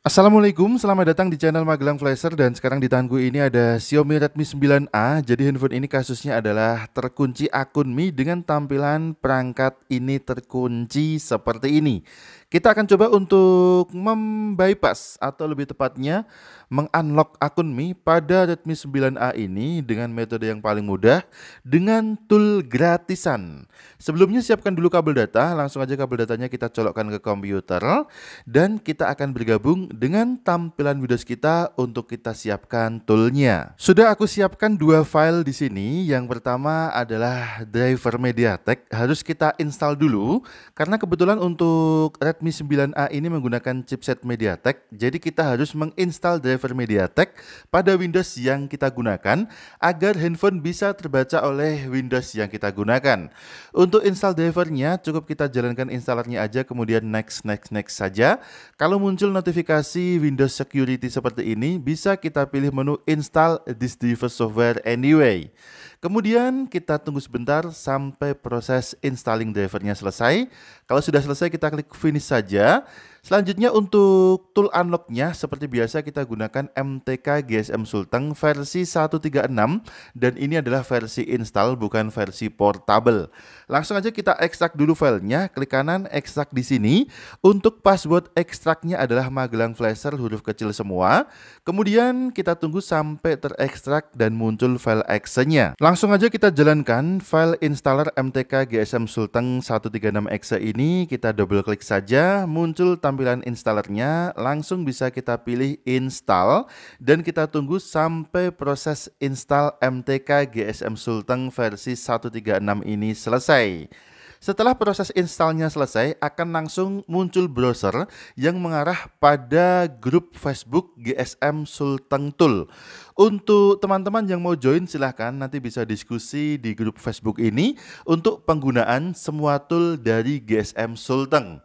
Assalamualaikum, selamat datang di channel Magelang Flasher dan sekarang di tanganku ini ada Xiaomi Redmi 9A. Jadi handphone ini kasusnya adalah terkunci akun Mi dengan tampilan perangkat ini terkunci seperti ini. Kita akan coba untuk membypass atau lebih tepatnya mengunlock akun Mi pada Redmi 9A ini dengan metode yang paling mudah dengan tool gratisan. Sebelumnya siapkan dulu kabel data, langsung aja kabel datanya kita colokkan ke komputer dan kita akan bergabung dengan tampilan Windows kita untuk kita siapkan toolnya. Sudah aku siapkan dua file di sini. Yang pertama adalah driver MediaTek harus kita install dulu karena kebetulan untuk Redmi Redmi 9A ini menggunakan chipset MediaTek, jadi kita harus menginstal driver MediaTek pada Windows yang kita gunakan agar handphone bisa terbaca oleh Windows yang kita gunakan. Untuk install drivernya, cukup kita jalankan instalernya aja, kemudian next, next, next saja. Kalau muncul notifikasi Windows Security seperti ini, bisa kita pilih menu install this device software anyway. Kemudian kita tunggu sebentar sampai proses installing drivernya selesai. Kalau sudah selesai kita klik finish saja. Selanjutnya untuk tool unlocknya seperti biasa kita gunakan MTK GSM Sultan versi 136 dan ini adalah versi install bukan versi portable. Langsung aja kita ekstrak dulu filenya, klik kanan ekstrak di sini. Untuk password ekstraknya adalah Magelang Flasher huruf kecil semua. Kemudian kita tunggu sampai terekstrak dan muncul file exe-nya. Langsung aja kita jalankan file installer MTK GSM Sultan 136 exe ini kita double klik saja muncul tampilan installernya, langsung bisa kita pilih install dan kita tunggu sampai proses install MTK GSM Sultan versi 136 ini selesai. Setelah proses installnya selesai, akan langsung muncul browser yang mengarah pada grup Facebook GSM Sultan Tool. Untuk teman-teman yang mau join silahkan nanti bisa diskusi di grup Facebook ini untuk penggunaan semua tool dari GSM Sultan.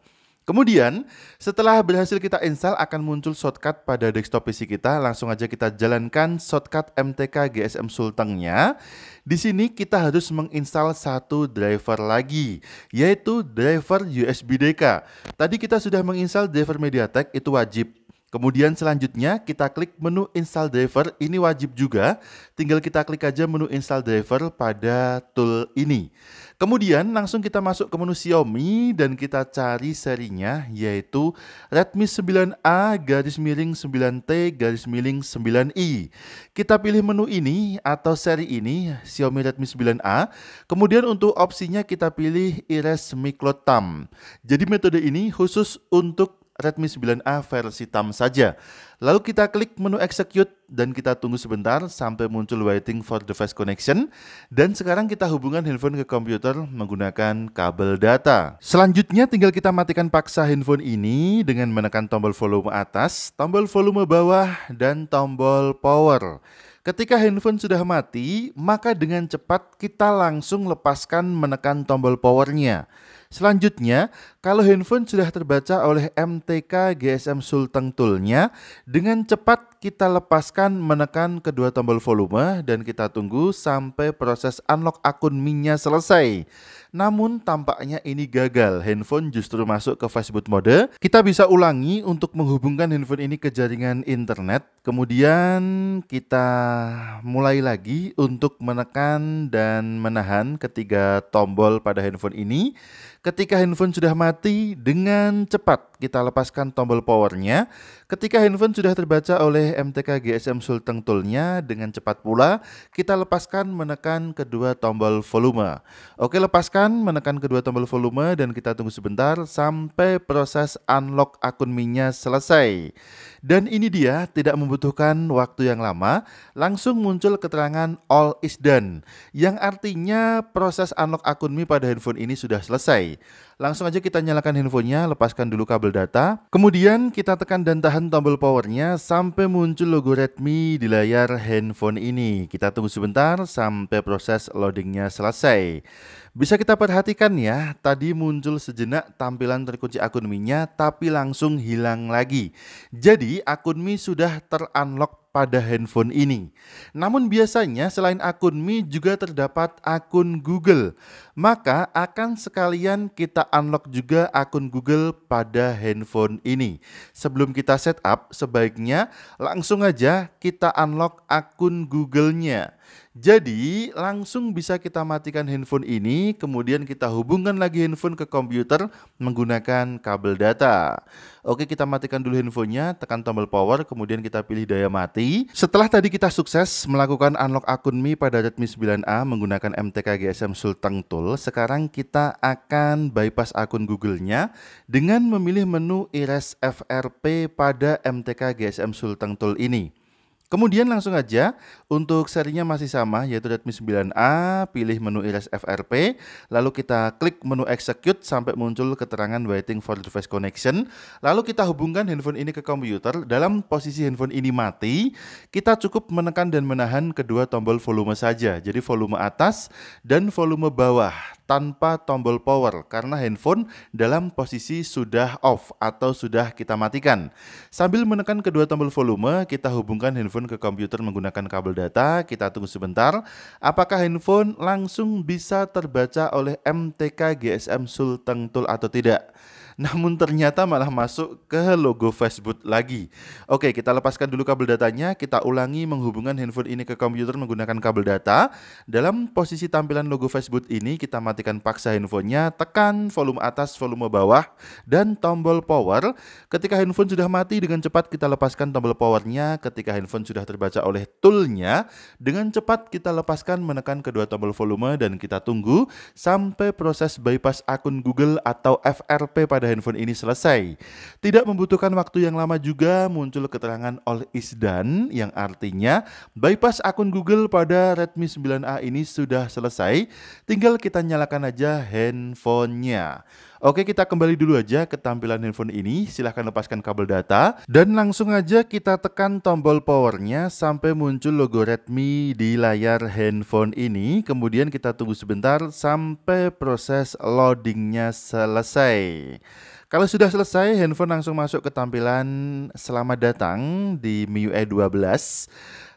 Kemudian, setelah berhasil kita install akan muncul shortcut pada desktop PC kita. Langsung aja kita jalankan shortcut MTK GSM Sultengnya. Di sini kita harus menginstal satu driver lagi, yaitu driver USB DK. Tadi kita sudah menginstal driver MediaTek, itu wajib Kemudian selanjutnya kita klik menu install driver, ini wajib juga. Tinggal kita klik aja menu install driver pada tool ini. Kemudian langsung kita masuk ke menu Xiaomi dan kita cari serinya yaitu Redmi 9A garis miring 9T garis miring 9i. Kita pilih menu ini atau seri ini Xiaomi Redmi 9A. Kemudian untuk opsinya kita pilih Iris Miklotam. Jadi metode ini khusus untuk Redmi 9A versi TAM saja. Lalu kita klik menu execute dan kita tunggu sebentar sampai muncul waiting for device connection. Dan sekarang kita hubungkan handphone ke komputer menggunakan kabel data. Selanjutnya tinggal kita matikan paksa handphone ini dengan menekan tombol volume atas, tombol volume bawah, dan tombol power. Ketika handphone sudah mati, maka dengan cepat kita langsung lepaskan menekan tombol powernya. Selanjutnya, kalau handphone sudah terbaca oleh MTK GSM Sulteng Toolnya, dengan cepat kita lepaskan menekan kedua tombol volume dan kita tunggu sampai proses unlock akun mi selesai. Namun tampaknya ini gagal, handphone justru masuk ke Facebook mode. Kita bisa ulangi untuk menghubungkan handphone ini ke jaringan internet. Kemudian kita mulai lagi untuk menekan dan menahan ketiga tombol pada handphone ini ketika handphone sudah mati dengan cepat kita lepaskan tombol powernya. Ketika handphone sudah terbaca oleh MTK GSM Sulteng Toolnya, dengan cepat pula kita lepaskan menekan kedua tombol volume. Oke, lepaskan menekan kedua tombol volume dan kita tunggu sebentar sampai proses unlock akun Mi-nya selesai. Dan ini dia, tidak membutuhkan waktu yang lama, langsung muncul keterangan all is done, yang artinya proses unlock akun Mi pada handphone ini sudah selesai. Langsung aja kita nyalakan handphonenya, lepaskan dulu kabel data. Kemudian kita tekan dan tahan tombol powernya sampai muncul logo Redmi di layar handphone ini. Kita tunggu sebentar sampai proses loadingnya selesai. Bisa kita perhatikan ya, tadi muncul sejenak tampilan terkunci akun Mi-nya tapi langsung hilang lagi. Jadi akun Mi sudah terunlock pada handphone ini. Namun biasanya selain akun Mi juga terdapat akun Google. Maka akan sekalian kita unlock juga akun Google pada handphone ini. Sebelum kita setup, sebaiknya langsung aja kita unlock akun Google-nya. Jadi langsung bisa kita matikan handphone ini, kemudian kita hubungkan lagi handphone ke komputer menggunakan kabel data. Oke kita matikan dulu handphonenya, tekan tombol power, kemudian kita pilih daya mati. Setelah tadi kita sukses melakukan unlock akun Mi pada Redmi 9A menggunakan MTK GSM Sultan Tool, sekarang kita akan bypass akun Google-nya dengan memilih menu Erase FRP pada MTK GSM Sultan Tool ini. Kemudian langsung aja untuk serinya masih sama yaitu Redmi 9A, pilih menu iris FRP, lalu kita klik menu execute sampai muncul keterangan waiting for device connection. Lalu kita hubungkan handphone ini ke komputer. Dalam posisi handphone ini mati, kita cukup menekan dan menahan kedua tombol volume saja. Jadi volume atas dan volume bawah tanpa tombol power karena handphone dalam posisi sudah off atau sudah kita matikan. Sambil menekan kedua tombol volume, kita hubungkan handphone ke komputer menggunakan kabel data. Kita tunggu sebentar. Apakah handphone langsung bisa terbaca oleh MTK GSM Sultan Tool atau tidak? namun ternyata malah masuk ke logo Facebook lagi. Oke, kita lepaskan dulu kabel datanya, kita ulangi menghubungkan handphone ini ke komputer menggunakan kabel data. Dalam posisi tampilan logo Facebook ini, kita matikan paksa handphonenya, tekan volume atas, volume bawah, dan tombol power. Ketika handphone sudah mati, dengan cepat kita lepaskan tombol powernya. Ketika handphone sudah terbaca oleh toolnya, dengan cepat kita lepaskan menekan kedua tombol volume dan kita tunggu sampai proses bypass akun Google atau FRP pada pada handphone ini selesai. Tidak membutuhkan waktu yang lama juga muncul keterangan all is done yang artinya bypass akun Google pada Redmi 9A ini sudah selesai. Tinggal kita nyalakan aja handphonenya. Oke, kita kembali dulu aja ke tampilan handphone ini. Silahkan lepaskan kabel data dan langsung aja kita tekan tombol powernya sampai muncul logo Redmi di layar handphone ini. Kemudian kita tunggu sebentar sampai proses loadingnya selesai. Kalau sudah selesai, handphone langsung masuk ke tampilan selamat datang di MIUI 12. E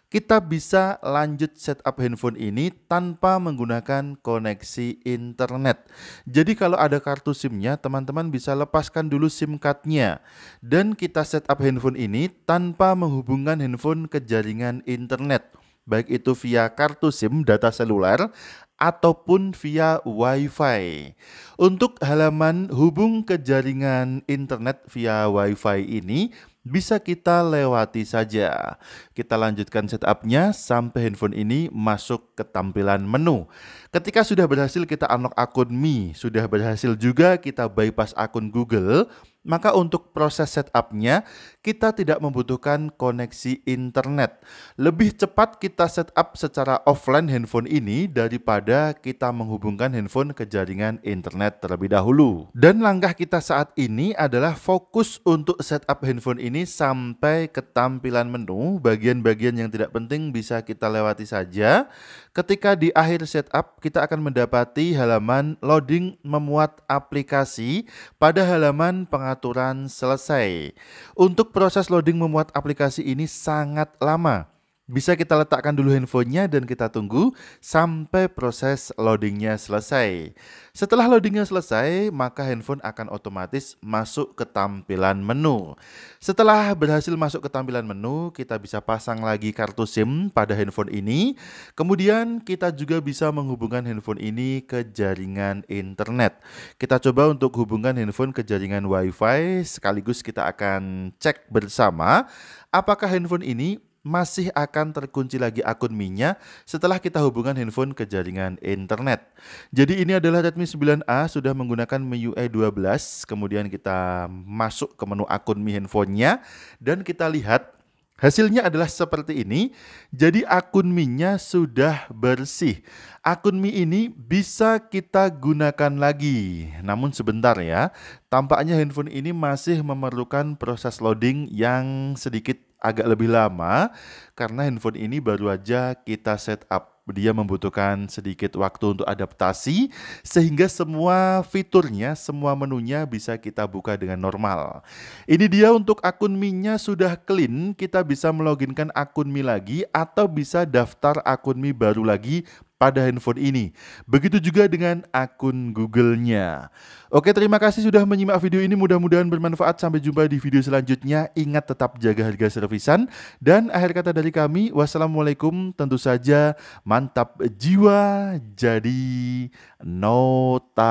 kita bisa lanjut setup handphone ini tanpa menggunakan koneksi internet. Jadi kalau ada kartu SIM-nya, teman-teman bisa lepaskan dulu SIM card-nya. Dan kita setup handphone ini tanpa menghubungkan handphone ke jaringan internet. Baik itu via kartu SIM data seluler ataupun via WiFi. Untuk halaman hubung ke jaringan internet via WiFi ini, bisa kita lewati saja. Kita lanjutkan setupnya sampai handphone ini masuk ke tampilan menu. Ketika sudah berhasil kita unlock akun Mi, sudah berhasil juga kita bypass akun Google, maka untuk proses setupnya, kita tidak membutuhkan koneksi internet. Lebih cepat kita setup secara offline handphone ini daripada kita menghubungkan handphone ke jaringan internet terlebih dahulu. Dan langkah kita saat ini adalah fokus untuk setup handphone ini sampai ke tampilan menu. Bagian-bagian yang tidak penting bisa kita lewati saja. Ketika di akhir setup, kita akan mendapati halaman loading memuat aplikasi pada halaman pengaturan pengaturan selesai. Untuk proses loading memuat aplikasi ini sangat lama. Bisa kita letakkan dulu handphonenya dan kita tunggu sampai proses loadingnya selesai. Setelah loadingnya selesai, maka handphone akan otomatis masuk ke tampilan menu. Setelah berhasil masuk ke tampilan menu, kita bisa pasang lagi kartu SIM pada handphone ini. Kemudian kita juga bisa menghubungkan handphone ini ke jaringan internet. Kita coba untuk hubungkan handphone ke jaringan WiFi sekaligus kita akan cek bersama apakah handphone ini masih akan terkunci lagi akun Mi-nya setelah kita hubungkan handphone ke jaringan internet. Jadi ini adalah Redmi 9A sudah menggunakan MIUI 12, e kemudian kita masuk ke menu akun Mi handphonenya dan kita lihat Hasilnya adalah seperti ini. Jadi akun Mi-nya sudah bersih. Akun Mi ini bisa kita gunakan lagi. Namun sebentar ya. Tampaknya handphone ini masih memerlukan proses loading yang sedikit agak lebih lama karena handphone ini baru aja kita setup dia membutuhkan sedikit waktu untuk adaptasi sehingga semua fiturnya, semua menunya bisa kita buka dengan normal. Ini dia untuk akun Mi-nya sudah clean, kita bisa meloginkan akun Mi lagi atau bisa daftar akun Mi baru lagi pada handphone ini. Begitu juga dengan akun Google-nya. Oke, terima kasih sudah menyimak video ini. Mudah-mudahan bermanfaat. Sampai jumpa di video selanjutnya. Ingat tetap jaga harga servisan. Dan akhir kata dari kami, wassalamualaikum. Tentu saja mantap jiwa jadi nota.